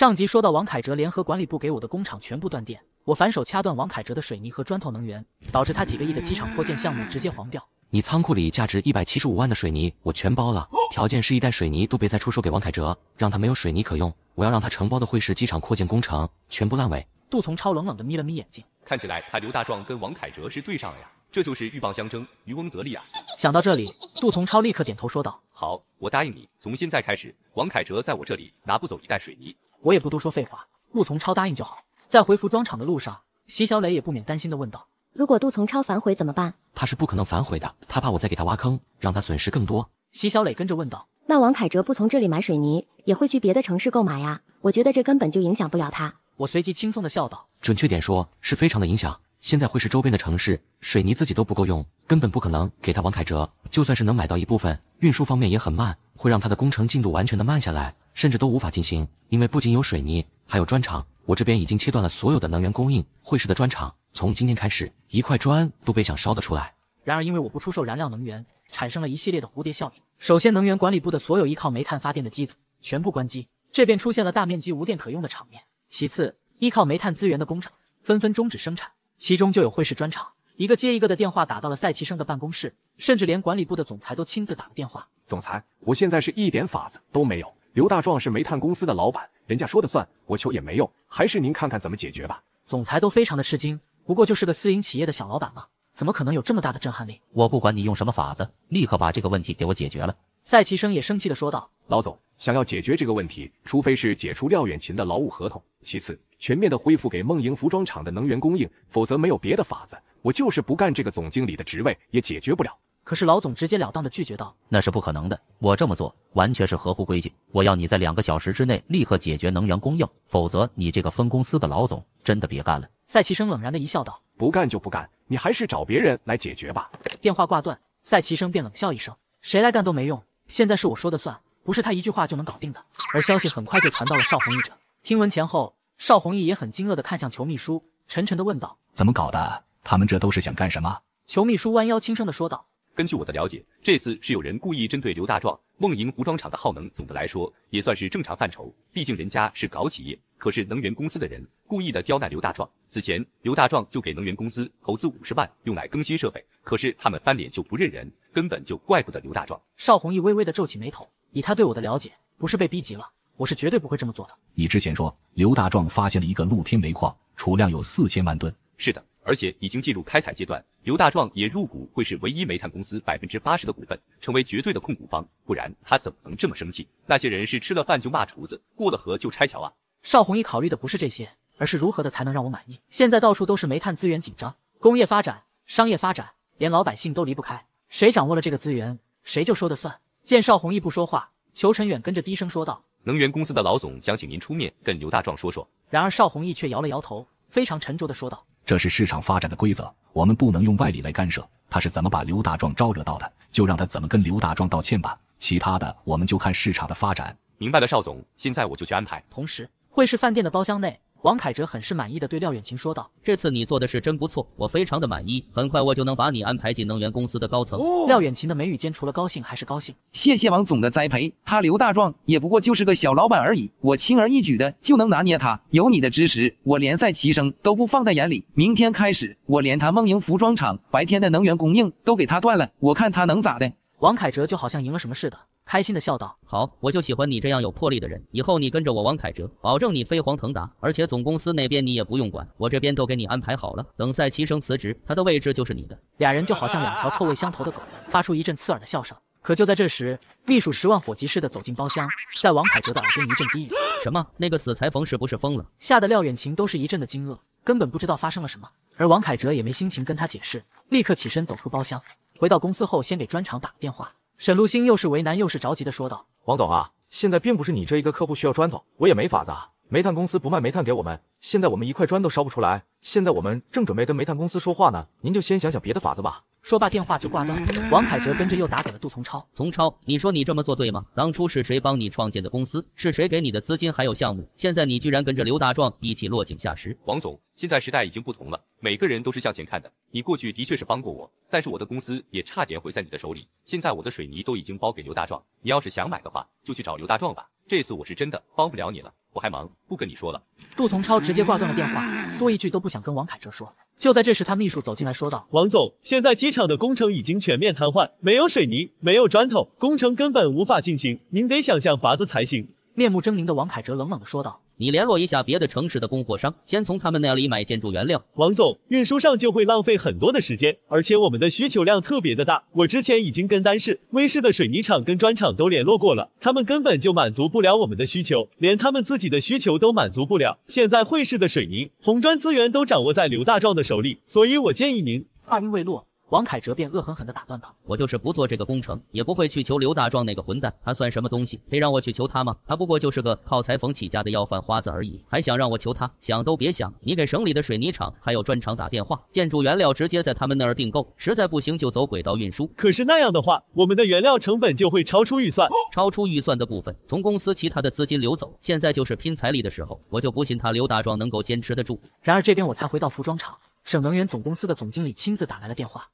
上集说到，王凯哲联合管理部给我的工厂全部断电，我反手掐断王凯哲的水泥和砖头能源，导致他几个亿的机场扩建项目直接黄掉。你仓库里价值一百七十五万的水泥，我全包了，条件是一袋水泥都别再出售给王凯哲，让他没有水泥可用，我要让他承包的会氏机场扩建工程全部烂尾。杜从超冷冷的眯了眯眼睛，看起来他刘大壮跟王凯哲是对上了呀，这就是鹬蚌相争，渔翁得利啊。想到这里，杜从超立刻点头说道：“好，我答应你，从现在开始，王凯哲在我这里拿不走一袋水泥。”我也不多说废话，陆从超答应就好。在回服装厂的路上，席小磊也不免担心的问道：“如果杜从超反悔怎么办？”他是不可能反悔的，他怕我再给他挖坑，让他损失更多。席小磊跟着问道：“那王凯哲不从这里买水泥，也会去别的城市购买呀？我觉得这根本就影响不了他。”我随即轻松的笑道：“准确点说，是非常的影响。现在会是周边的城市水泥自己都不够用，根本不可能给他。王凯哲就算是能买到一部分，运输方面也很慢，会让他的工程进度完全的慢下来。”甚至都无法进行，因为不仅有水泥，还有砖厂。我这边已经切断了所有的能源供应。会氏的砖厂从今天开始，一块砖都别想烧得出来。然而，因为我不出售燃料能源，产生了一系列的蝴蝶效应。首先，能源管理部的所有依靠煤炭发电的机组全部关机，这便出现了大面积无电可用的场面。其次，依靠煤炭资源的工厂纷纷终止生产，其中就有会氏砖厂。一个接一个的电话打到了赛奇生的办公室，甚至连管理部的总裁都亲自打了电话。总裁，我现在是一点法子都没有。刘大壮是煤炭公司的老板，人家说的算，我求也没用，还是您看看怎么解决吧。总裁都非常的吃惊，不过就是个私营企业的小老板嘛，怎么可能有这么大的震撼力？我不管你用什么法子，立刻把这个问题给我解决了。赛奇生也生气的说道：“老总，想要解决这个问题，除非是解除廖远琴的劳务合同，其次全面的恢复给梦莹服装厂的能源供应，否则没有别的法子，我就是不干这个总经理的职位，也解决不了。”可是老总直截了当的拒绝道：“那是不可能的，我这么做完全是合乎规矩。我要你在两个小时之内立刻解决能源供应，否则你这个分公司的老总真的别干了。”赛奇生冷然的一笑道：“不干就不干，你还是找别人来解决吧。”电话挂断，赛奇生便冷笑一声：“谁来干都没用，现在是我说的算，不是他一句话就能搞定的。”而消息很快就传到了邵宏义这，听闻前后，邵宏义也很惊愕的看向裘秘书，沉沉的问道：“怎么搞的？他们这都是想干什么？”裘秘书弯腰轻声的说道。根据我的了解，这次是有人故意针对刘大壮。梦莹服装厂的耗能，总的来说也算是正常范畴，毕竟人家是搞企业。可是能源公司的人故意的刁难刘大壮。此前，刘大壮就给能源公司投资五十万，用来更新设备，可是他们翻脸就不认人，根本就怪不得刘大壮。邵宏毅微微的皱起眉头，以他对我的了解，不是被逼急了，我是绝对不会这么做的。你之前说刘大壮发现了一个露天煤矿，储量有四千万吨，是的。而且已经进入开采阶段，刘大壮也入股，会是唯一煤炭公司百分之八十的股份，成为绝对的控股方。不然他怎么能这么生气？那些人是吃了饭就骂厨子，过了河就拆桥啊！邵宏毅考虑的不是这些，而是如何的才能让我满意。现在到处都是煤炭资源紧张，工业发展、商业发展，连老百姓都离不开。谁掌握了这个资源，谁就说的算。见邵宏毅不说话，裘晨远跟着低声说道：“能源公司的老总想请您出面跟刘大壮说说。”然而邵宏毅却摇了摇头，非常沉着的说道。这是市场发展的规则，我们不能用外力来干涉。他是怎么把刘大壮招惹到的，就让他怎么跟刘大壮道歉吧。其他的，我们就看市场的发展。明白了，邵总，现在我就去安排。同时，会是饭店的包厢内。王凯哲很是满意的对廖远晴说道：“这次你做的是真不错，我非常的满意，很快我就能把你安排进能源公司的高层。”廖远晴的眉宇间除了高兴还是高兴，谢谢王总的栽培。他刘大壮也不过就是个小老板而已，我轻而易举的就能拿捏他。有你的支持，我联赛齐升都不放在眼里。明天开始，我连他梦莹服装厂白天的能源供应都给他断了，我看他能咋的？王凯哲就好像赢了什么似的。开心的笑道：“好，我就喜欢你这样有魄力的人。以后你跟着我王凯哲，保证你飞黄腾达。而且总公司那边你也不用管，我这边都给你安排好了。等赛奇生辞职，他的位置就是你的。”俩人就好像两条臭味相投的狗，发出一阵刺耳的笑声。可就在这时，秘书十万火急似的走进包厢，在王凯哲的耳边一阵低语：“什么？那个死裁缝是不是疯了？”吓得廖远晴都是一阵的惊愕，根本不知道发生了什么。而王凯哲也没心情跟他解释，立刻起身走出包厢。回到公司后，先给砖厂打了电话。沈露星又是为难又是着急的说道：“王总啊，现在并不是你这一个客户需要砖头，我也没法子啊。煤炭公司不卖煤炭给我们，现在我们一块砖都烧不出来。现在我们正准备跟煤炭公司说话呢，您就先想想别的法子吧。”说罢，电话就挂断了。王凯哲跟着又打给了杜从超。从超，你说你这么做对吗？当初是谁帮你创建的公司？是谁给你的资金还有项目？现在你居然跟着刘大壮一起落井下石！王总，现在时代已经不同了，每个人都是向前看的。你过去的确是帮过我，但是我的公司也差点毁在你的手里。现在我的水泥都已经包给刘大壮，你要是想买的话，就去找刘大壮吧。这次我是真的帮不了你了，我还忙，不跟你说了。杜从超直接挂断了电话，多一句都不想跟王凯哲说。就在这时，他秘书走进来说道：“王总，现在机场的工程已经全面瘫痪，没有水泥，没有砖头，工程根本无法进行，您得想想法子才行。”面目狰狞的王凯哲冷冷的说道。你联络一下别的城市的供货商，先从他们那里买建筑原料。王总，运输上就会浪费很多的时间，而且我们的需求量特别的大。我之前已经跟丹市、威市的水泥厂跟砖厂都联络过了，他们根本就满足不了我们的需求，连他们自己的需求都满足不了。现在惠市的水泥、红砖资源都掌握在刘大壮的手里，所以我建议您。话音未落。王凯哲便恶狠狠地打断道：“我就是不做这个工程，也不会去求刘大壮那个混蛋。他算什么东西？以让我去求他吗？他不过就是个靠裁缝起家的要饭花子而已，还想让我求他？想都别想！你给省里的水泥厂还有砖厂打电话，建筑原料直接在他们那儿订购。实在不行就走轨道运输。可是那样的话，我们的原料成本就会超出预算。超出预算的部分从公司其他的资金流走。现在就是拼财力的时候，我就不信他刘大壮能够坚持得住。”然而这边我才回到服装厂，省能源总公司的总经理亲自打来了电话。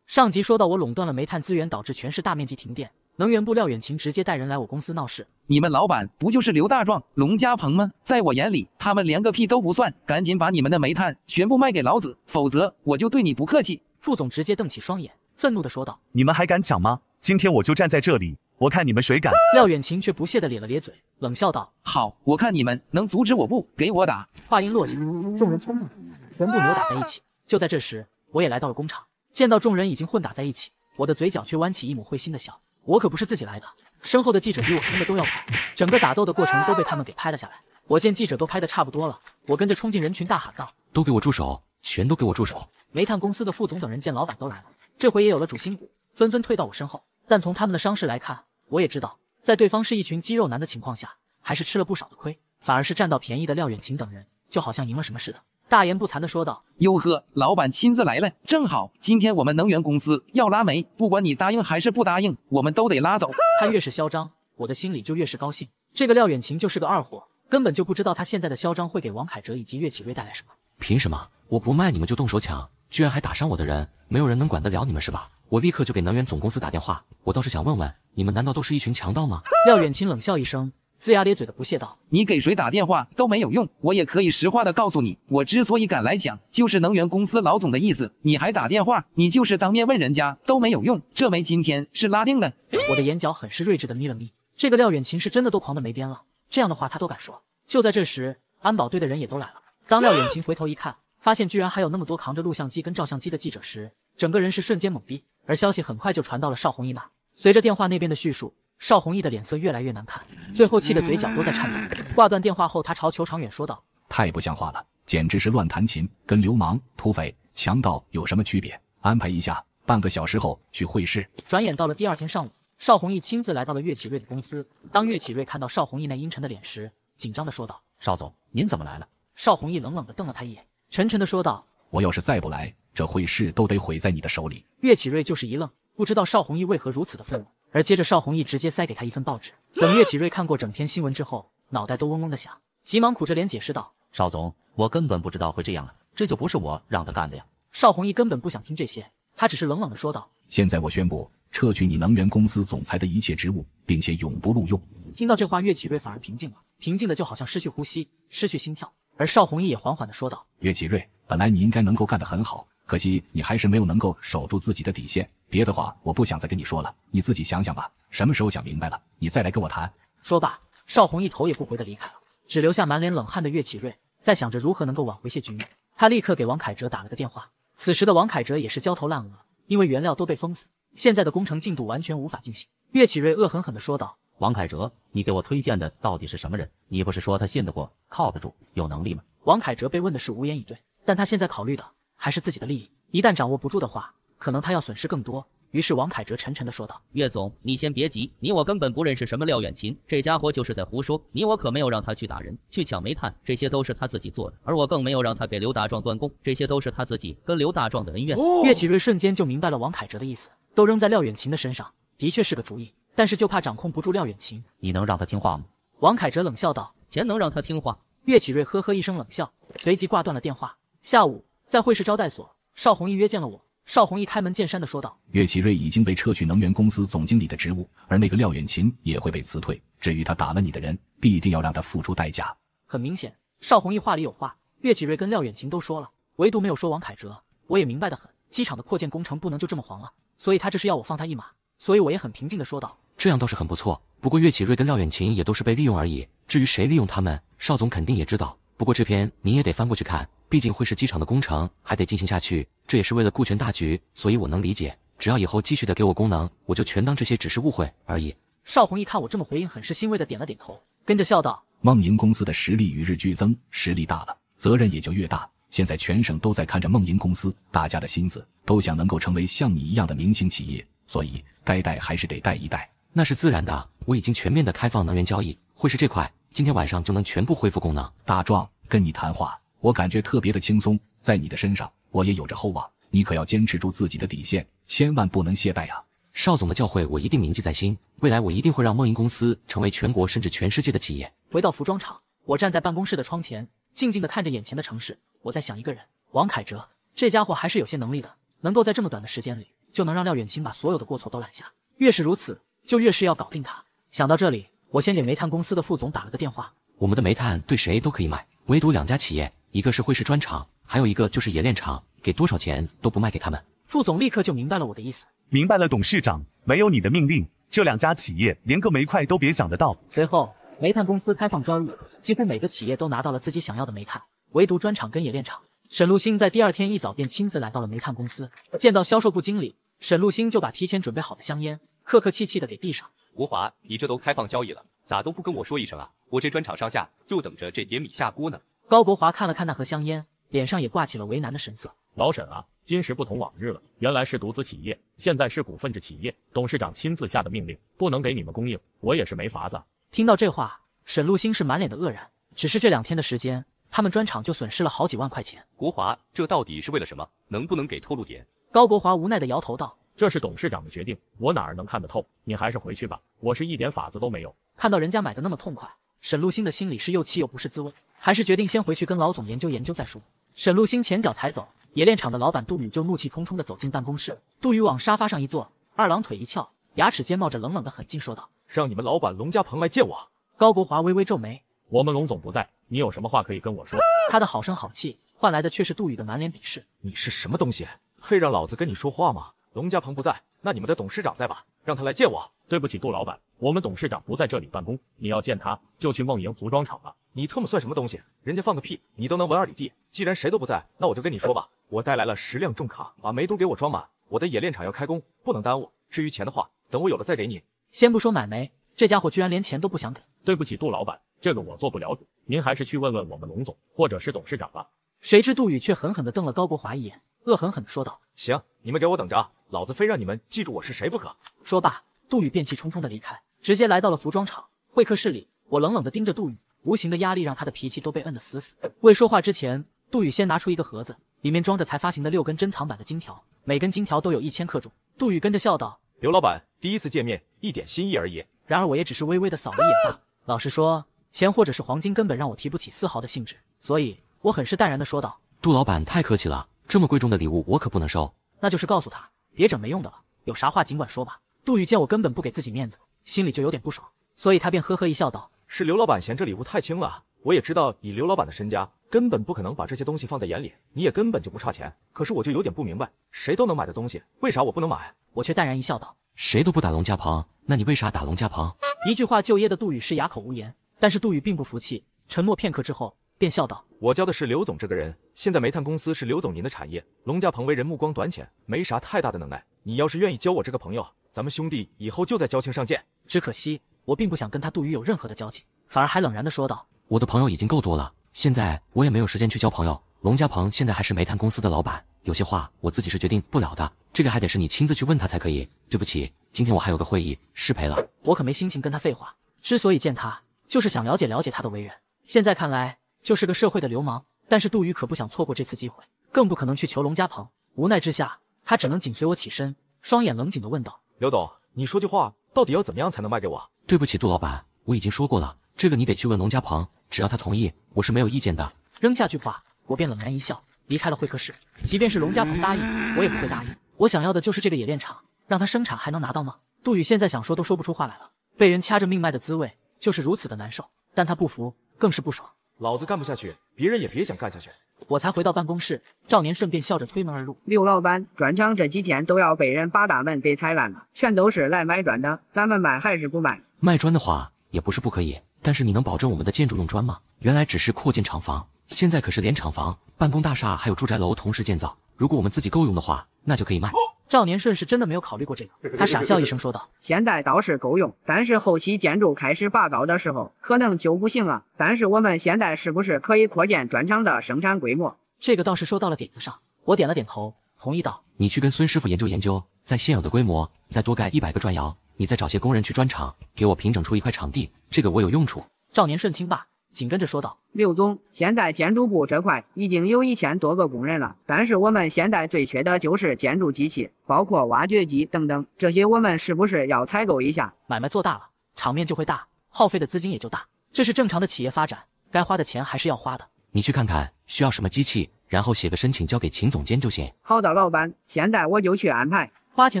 上集说到，我垄断了煤炭资源，导致全市大面积停电。能源部廖远晴直接带人来我公司闹事。你们老板不就是刘大壮、龙家鹏吗？在我眼里，他们连个屁都不算。赶紧把你们的煤炭全部卖给老子，否则我就对你不客气。副总直接瞪起双眼，愤怒的说道：“你们还敢抢吗？今天我就站在这里，我看你们谁敢！”廖远晴却不屑的咧了咧嘴，冷笑道：“好，我看你们能阻止我不？给我打！”话音落下，众人冲了，全部扭打在一起。就在这时，我也来到了工厂。见到众人已经混打在一起，我的嘴角却弯起一抹会心的笑。我可不是自己来的，身后的记者比我冲的都要快，整个打斗的过程都被他们给拍了下来。我见记者都拍的差不多了，我跟着冲进人群，大喊道：“都给我住手！全都给我住手！”煤炭公司的副总等人见老板都来了，这回也有了主心骨，纷纷退到我身后。但从他们的伤势来看，我也知道，在对方是一群肌肉男的情况下，还是吃了不少的亏。反而是占到便宜的廖远晴等人，就好像赢了什么似的。大言不惭的说道：“哟呵，老板亲自来了，正好今天我们能源公司要拉煤，不管你答应还是不答应，我们都得拉走。”他越是嚣张，我的心里就越是高兴。这个廖远晴就是个二货，根本就不知道他现在的嚣张会给王凯哲以及岳启瑞带来什么。凭什么我不卖你们就动手抢，居然还打伤我的人，没有人能管得了你们是吧？我立刻就给能源总公司打电话，我倒是想问问，你们难道都是一群强盗吗？廖远晴冷笑一声。龇牙咧嘴的不屑道：“你给谁打电话都没有用，我也可以实话的告诉你，我之所以敢来抢，就是能源公司老总的意思。你还打电话，你就是当面问人家都没有用，这枚今天是拉定了。”我的眼角很是睿智的眯了眯，这个廖远晴是真的都狂的没边了，这样的话他都敢说。就在这时，安保队的人也都来了。当廖远晴回头一看，发现居然还有那么多扛着录像机跟照相机的记者时，整个人是瞬间懵逼。而消息很快就传到了邵红一那，随着电话那边的叙述。邵宏毅的脸色越来越难看，最后气得嘴角都在颤抖。挂断电话后，他朝裘长远说道：“太不像话了，简直是乱弹琴，跟流氓、土匪、强盗有什么区别？安排一下，半个小时后去会试。”转眼到了第二天上午，邵宏毅亲自来到了岳启瑞的公司。当岳启瑞看到邵宏毅那阴沉的脸时，紧张的说道：“邵总，您怎么来了？”邵宏毅冷冷的瞪了他一眼，沉沉的说道：“我要是再不来，这会试都得毁在你的手里。”岳启瑞就是一愣，不知道邵宏毅为何如此的愤怒。而接着，邵宏毅直接塞给他一份报纸。等岳启瑞看过整篇新闻之后，脑袋都嗡嗡的响，急忙苦着脸解释道：“邵总，我根本不知道会这样啊，这就不是我让他干的呀。”邵宏毅根本不想听这些，他只是冷冷的说道：“现在我宣布，撤去你能源公司总裁的一切职务，并且永不录用。”听到这话，岳启瑞反而平静了，平静的就好像失去呼吸、失去心跳。而邵红毅也缓缓的说道：“岳启瑞，本来你应该能够干得很好，可惜你还是没有能够守住自己的底线。别的话我不想再跟你说了，你自己想想吧。什么时候想明白了，你再来跟我谈。”说罢，邵红毅头也不回的离开了，只留下满脸冷汗的岳启瑞在想着如何能够挽回谢局面。他立刻给王凯哲打了个电话。此时的王凯哲也是焦头烂额，因为原料都被封死，现在的工程进度完全无法进行。岳启瑞恶狠狠的说道。王凯哲，你给我推荐的到底是什么人？你不是说他信得过、靠得住、有能力吗？王凯哲被问的是无言以对，但他现在考虑的还是自己的利益。一旦掌握不住的话，可能他要损失更多。于是王凯哲沉沉的说道：“岳总，你先别急，你我根本不认识什么廖远琴，这家伙就是在胡说。你我可没有让他去打人、去抢煤炭，这些都是他自己做的。而我更没有让他给刘大壮断供，这些都是他自己跟刘大壮的恩怨。”岳启瑞瞬间就明白了王凯哲的意思，都扔在廖远琴的身上，的确是个主意。但是就怕掌控不住廖远晴，你能让他听话吗？王凯哲冷笑道：“钱能让他听话？”岳启瑞呵呵一声冷笑，随即挂断了电话。下午在会市招待所，邵宏毅约见了我。邵宏毅开门见山地说道：“岳启瑞已经被撤去能源公司总经理的职务，而那个廖远晴也会被辞退。至于他打了你的人，必定要让他付出代价。”很明显，邵宏毅话里有话。岳启瑞跟廖远晴都说了，唯独没有说王凯哲。我也明白得很，机场的扩建工程不能就这么黄了，所以他这是要我放他一马。所以我也很平静地说道。这样倒是很不错，不过岳启瑞跟廖远晴也都是被利用而已。至于谁利用他们，邵总肯定也知道。不过这篇你也得翻过去看，毕竟会是机场的工程，还得进行下去。这也是为了顾全大局，所以我能理解。只要以后继续的给我功能，我就全当这些只是误会而已。邵红一看我这么回应，很是欣慰的点了点头，跟着笑道：“梦莹公司的实力与日俱增，实力大了，责任也就越大。现在全省都在看着梦莹公司，大家的心思都想能够成为像你一样的明星企业，所以该带还是得带一带。”那是自然的，我已经全面的开放能源交易，会是这块，今天晚上就能全部恢复功能。大壮，跟你谈话，我感觉特别的轻松，在你的身上，我也有着厚望，你可要坚持住自己的底线，千万不能懈怠啊！邵总的教诲，我一定铭记在心，未来我一定会让梦莹公司成为全国甚至全世界的企业。回到服装厂，我站在办公室的窗前，静静地看着眼前的城市，我在想一个人，王凯哲，这家伙还是有些能力的，能够在这么短的时间里，就能让廖远清把所有的过错都揽下，越是如此。就越是要搞定他。想到这里，我先给煤炭公司的副总打了个电话。我们的煤炭对谁都可以卖，唯独两家企业，一个是惠氏砖厂，还有一个就是冶炼厂，给多少钱都不卖给他们。副总立刻就明白了我的意思。明白了，董事长，没有你的命令，这两家企业连个煤块都别想得到。随后，煤炭公司开放专务，几乎每个企业都拿到了自己想要的煤炭，唯独砖厂跟冶炼厂。沈陆星在第二天一早便亲自来到了煤炭公司，见到销售部经理沈陆星，就把提前准备好的香烟。客客气气的给递上。国华，你这都开放交易了，咋都不跟我说一声啊？我这砖厂上下就等着这点米下锅呢。高国华看了看那盒香烟，脸上也挂起了为难的神色。老沈啊，今时不同往日了，原来是独资企业，现在是股份制企业，董事长亲自下的命令，不能给你们供应，我也是没法子。听到这话，沈陆星是满脸的愕然。只是这两天的时间，他们砖厂就损失了好几万块钱。国华，这到底是为了什么？能不能给透露点？高国华无奈的摇头道。这是董事长的决定，我哪儿能看得透？你还是回去吧，我是一点法子都没有。看到人家买的那么痛快，沈陆星的心里是又气又不是滋味，还是决定先回去跟老总研究研究再说。沈陆星前脚才走，冶炼厂的老板杜宇就怒气冲冲的走进办公室。杜宇往沙发上一坐，二郎腿一翘，牙齿间冒着冷冷的狠劲，说道：“让你们老板龙家鹏来见我。”高国华微微皱眉：“我们龙总不在，你有什么话可以跟我说？”他的好声好气换来的却是杜宇的满脸鄙视：“你是什么东西，配让老子跟你说话吗？”龙家鹏不在，那你们的董事长在吧？让他来见我。对不起，杜老板，我们董事长不在这里办公，你要见他，就去梦莹服装厂吧。你特么算什么东西？人家放个屁，你都能闻二里地。既然谁都不在，那我就跟你说吧，我带来了十辆重卡，把煤都给我装满。我的冶炼厂要开工，不能耽误。至于钱的话，等我有了再给你。先不说买煤，这家伙居然连钱都不想给。对不起，杜老板，这个我做不了主，您还是去问问我们龙总或者是董事长吧。谁知杜宇却狠狠地瞪了高国华一眼。恶狠狠地说道：“行，你们给我等着，老子非让你们记住我是谁不可！”说罢，杜宇便气冲冲的离开，直接来到了服装厂会客室里。我冷冷的盯着杜宇，无形的压力让他的脾气都被摁得死死。未说话之前，杜宇先拿出一个盒子，里面装着才发行的六根珍藏版的金条，每根金条都有一千克重。杜宇跟着笑道：“刘老板，第一次见面，一点心意而已。”然而我也只是微微的扫了一眼吧。老实说，钱或者是黄金根本让我提不起丝毫的兴致，所以我很是淡然的说道：“杜老板太客气了。”这么贵重的礼物我可不能收，那就是告诉他别整没用的了，有啥话尽管说吧。杜宇见我根本不给自己面子，心里就有点不爽，所以他便呵呵一笑，道：“是刘老板嫌这礼物太轻了，我也知道以刘老板的身家，根本不可能把这些东西放在眼里，你也根本就不差钱。可是我就有点不明白，谁都能买的东西，为啥我不能买？”我却淡然一笑，道：“谁都不打龙家旁，那你为啥打龙家旁？”一句话就噎的杜宇是哑口无言，但是杜宇并不服气，沉默片刻之后。便笑道：“我交的是刘总这个人。现在煤炭公司是刘总您的产业。龙家鹏为人目光短浅，没啥太大的能耐。你要是愿意交我这个朋友，咱们兄弟以后就在交情上见。只可惜我并不想跟他杜宇有任何的交情，反而还冷然地说道：我的朋友已经够多了，现在我也没有时间去交朋友。龙家鹏现在还是煤炭公司的老板，有些话我自己是决定不了的，这个还得是你亲自去问他才可以。对不起，今天我还有个会议，失陪了。我可没心情跟他废话。之所以见他，就是想了解了解他的为人。现在看来。”就是个社会的流氓，但是杜宇可不想错过这次机会，更不可能去求龙家鹏。无奈之下，他只能紧随我起身，双眼冷紧地问道：“刘总，你说句话，到底要怎么样才能卖给我？”对不起，杜老板，我已经说过了，这个你得去问龙家鹏。只要他同意，我是没有意见的。扔下句话，我便冷然一笑，离开了会客室。即便是龙家鹏答应，我也不会答应。我想要的就是这个冶炼厂，让他生产还能拿到吗？杜宇现在想说都说不出话来了，被人掐着命脉的滋味就是如此的难受。但他不服，更是不爽。老子干不下去，别人也别想干下去。我才回到办公室，赵年顺便笑着推门而入。刘老板，砖厂这几天都要被人把大门给踩烂了，全都是来买砖的。咱们卖还是不卖？卖砖的话也不是不可以，但是你能保证我们的建筑用砖吗？原来只是扩建厂房，现在可是连厂房、办公大厦还有住宅楼同时建造。如果我们自己够用的话，那就可以卖。赵年顺是真的没有考虑过这个，他傻笑一声说道：“现在倒是够用，但是后期建筑开始拔高的时候，可能就不行了。但是我们现在是不是可以扩建砖厂的生产规模？”这个倒是说到了点子上，我点了点头，同意道：“你去跟孙师傅研究研究，在现有的规模，再多盖一百个砖窑，你再找些工人去砖厂，给我平整出一块场地，这个我有用处。”赵年顺听罢。紧跟着说道：“刘总，现在建筑部这块已经有一千多个工人了，但是我们现在最缺的就是建筑机器，包括挖掘机等等，这些我们是不是要采购一下？买卖做大了，场面就会大，耗费的资金也就大，这是正常的企业发展，该花的钱还是要花的。你去看看需要什么机器，然后写个申请交给秦总监就行。”“好的，老板，现在我就去安排。花钱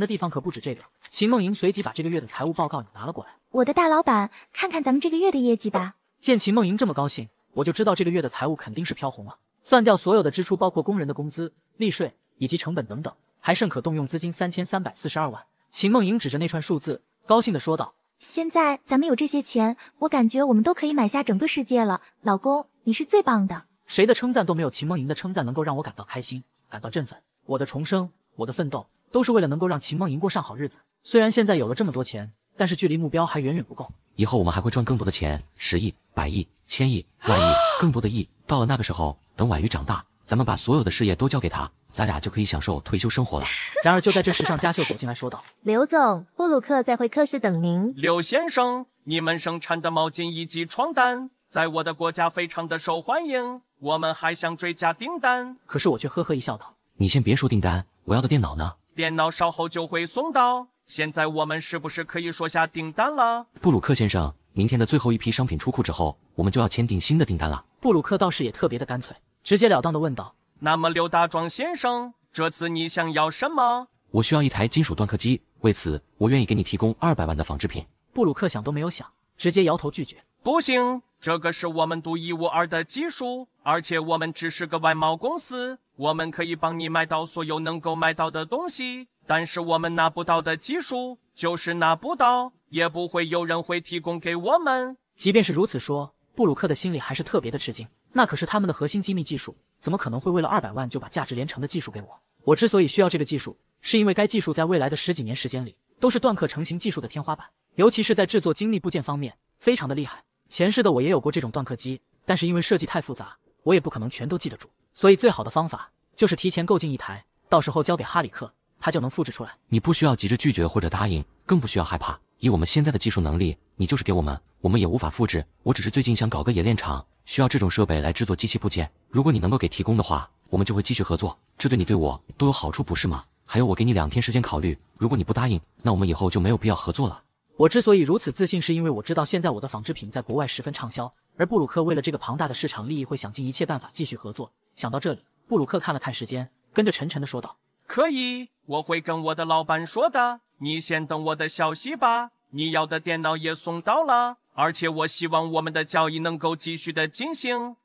的地方可不止这个。”秦梦莹随即把这个月的财务报告拿了过来。“我的大老板，看看咱们这个月的业绩吧。”见秦梦莹这么高兴，我就知道这个月的财务肯定是飘红了。算掉所有的支出，包括工人的工资、利税以及成本等等，还剩可动用资金三千三百四十二万。秦梦莹指着那串数字，高兴地说道：“现在咱们有这些钱，我感觉我们都可以买下整个世界了。老公，你是最棒的。”谁的称赞都没有秦梦莹的称赞能够让我感到开心、感到振奋。我的重生，我的奋斗，都是为了能够让秦梦莹过上好日子。虽然现在有了这么多钱，但是距离目标还远远不够。以后我们还会赚更多的钱，十亿、百亿、千亿、万亿，更多的亿。到了那个时候，等婉瑜长大，咱们把所有的事业都交给他，咱俩就可以享受退休生活了。然而就在这时，家秀走进来说道：“刘总，布鲁克在会客室等您。”“刘先生，你们生产的毛巾以及床单，在我的国家非常的受欢迎，我们还想追加订单。”可是我却呵呵一笑，道：“你先别说订单，我要的电脑呢？电脑稍后就会送到。”现在我们是不是可以说下订单了，布鲁克先生？明天的最后一批商品出库之后，我们就要签订新的订单了。布鲁克倒是也特别的干脆，直截了当的问道：“那么刘大壮先生，这次你想要什么？”我需要一台金属断刻机，为此我愿意给你提供二百万的纺织品。布鲁克想都没有想，直接摇头拒绝：“不行，这个是我们独一无二的技术，而且我们只是个外贸公司，我们可以帮你买到所有能够买到的东西。”但是我们拿不到的技术，就是拿不到，也不会有人会提供给我们。即便是如此说，布鲁克的心里还是特别的吃惊。那可是他们的核心机密技术，怎么可能会为了二百万就把价值连城的技术给我？我之所以需要这个技术，是因为该技术在未来的十几年时间里都是断刻成型技术的天花板，尤其是在制作精密部件方面非常的厉害。前世的我也有过这种断刻机，但是因为设计太复杂，我也不可能全都记得住，所以最好的方法就是提前购进一台，到时候交给哈里克。他就能复制出来。你不需要急着拒绝或者答应，更不需要害怕。以我们现在的技术能力，你就是给我们，我们也无法复制。我只是最近想搞个冶炼厂，需要这种设备来制作机器部件。如果你能够给提供的话，我们就会继续合作。这对你对我都有好处，不是吗？还有，我给你两天时间考虑。如果你不答应，那我们以后就没有必要合作了。我之所以如此自信，是因为我知道现在我的纺织品在国外十分畅销，而布鲁克为了这个庞大的市场利益，会想尽一切办法继续合作。想到这里，布鲁克看了看时间，跟着沉沉的说道。可以，我会跟我的老板说的。你先等我的消息吧。你要的电脑也送到了，而且我希望我们的交易能够继续的进行。